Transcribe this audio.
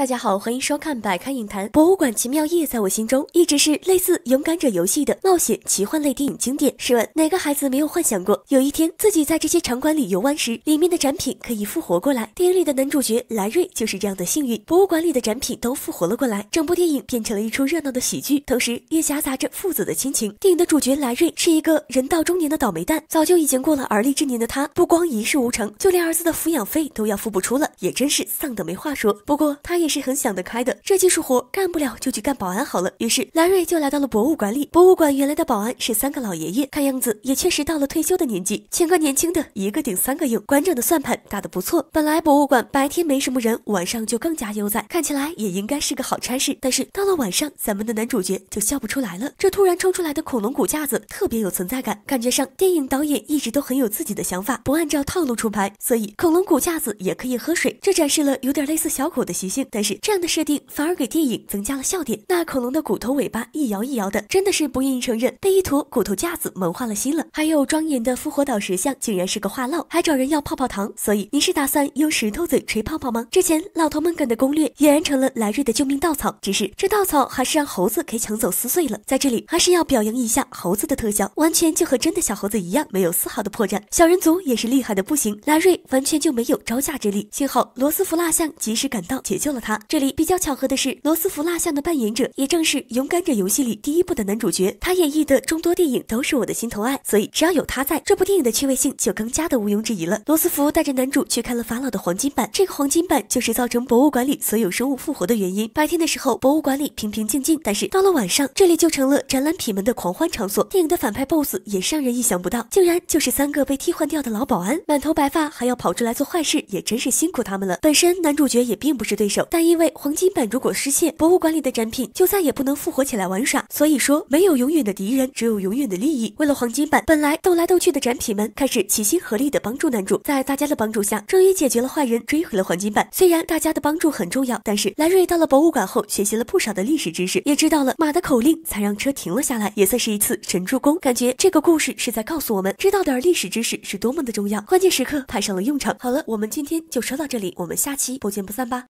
大家好，欢迎收看《百看影坛》。博物馆奇妙夜在我心中一直是类似《勇敢者游戏》的冒险奇幻类电影经典。试问哪个孩子没有幻想过，有一天自己在这些场馆里游玩时，里面的展品可以复活过来？电影里的男主角莱瑞就是这样的幸运，博物馆里的展品都复活了过来，整部电影变成了一出热闹的喜剧，同时也夹杂着父子的亲情。电影的主角莱瑞是一个人到中年的倒霉蛋，早就已经过了而立之年的他，不光一事无成，就连儿子的抚养费都要付不出了，也真是丧得没话说。不过他也。是很想得开的，这技术活干不了就去干保安好了。于是莱瑞就来到了博物馆里。博物馆原来的保安是三个老爷爷，看样子也确实到了退休的年纪，请个年轻的一个顶三个硬。馆长的算盘打得不错，本来博物馆白天没什么人，晚上就更加悠哉，看起来也应该是个好差事。但是到了晚上，咱们的男主角就笑不出来了。这突然冲出来的恐龙骨架子特别有存在感，感觉上电影导演一直都很有自己的想法，不按照套路出牌，所以恐龙骨架子也可以喝水，这展示了有点类似小狗的习性。是。这样的设定反而给电影增加了笑点。那恐龙的骨头尾巴一摇一摇的，真的是不愿意承认被一坨骨头架子萌化了心了。还有庄严的复活岛石像，竟然是个话唠，还找人要泡泡糖。所以你是打算用石头嘴吹泡泡吗？之前老头们干的攻略，俨然成了莱瑞的救命稻草。只是这稻草还是让猴子给抢走撕碎了。在这里还是要表扬一下猴子的特效，完全就和真的小猴子一样，没有丝毫的破绽。小人族也是厉害的不行，莱瑞完全就没有招架之力。幸好罗斯福蜡像及时赶到解救了。他这里比较巧合的是，罗斯福蜡像的扮演者也正是《勇敢者游戏》里第一部的男主角。他演绎的众多电影都是我的心头爱，所以只要有他在，这部电影的趣味性就更加的毋庸置疑了。罗斯福带着男主去看了法老的黄金版，这个黄金版就是造成博物馆里所有生物复活的原因。白天的时候，博物馆里平平静静，但是到了晚上，这里就成了展览品们的狂欢场所。电影的反派 BOSS 也让人意想不到，竟然就是三个被替换掉的老保安，满头白发还要跑出来做坏事，也真是辛苦他们了。本身男主角也并不是对手。但因为黄金版如果失窃，博物馆里的展品就再也不能复活起来玩耍。所以说，没有永远的敌人，只有永远的利益。为了黄金版，本来斗来斗去的展品们开始齐心合力的帮助男主。在大家的帮助下，终于解决了坏人，追回了黄金版。虽然大家的帮助很重要，但是莱瑞到了博物馆后，学习了不少的历史知识，也知道了马的口令，才让车停了下来，也算是一次神助攻。感觉这个故事是在告诉我们，知道点历史知识是多么的重要，关键时刻派上了用场。好了，我们今天就说到这里，我们下期不见不散吧。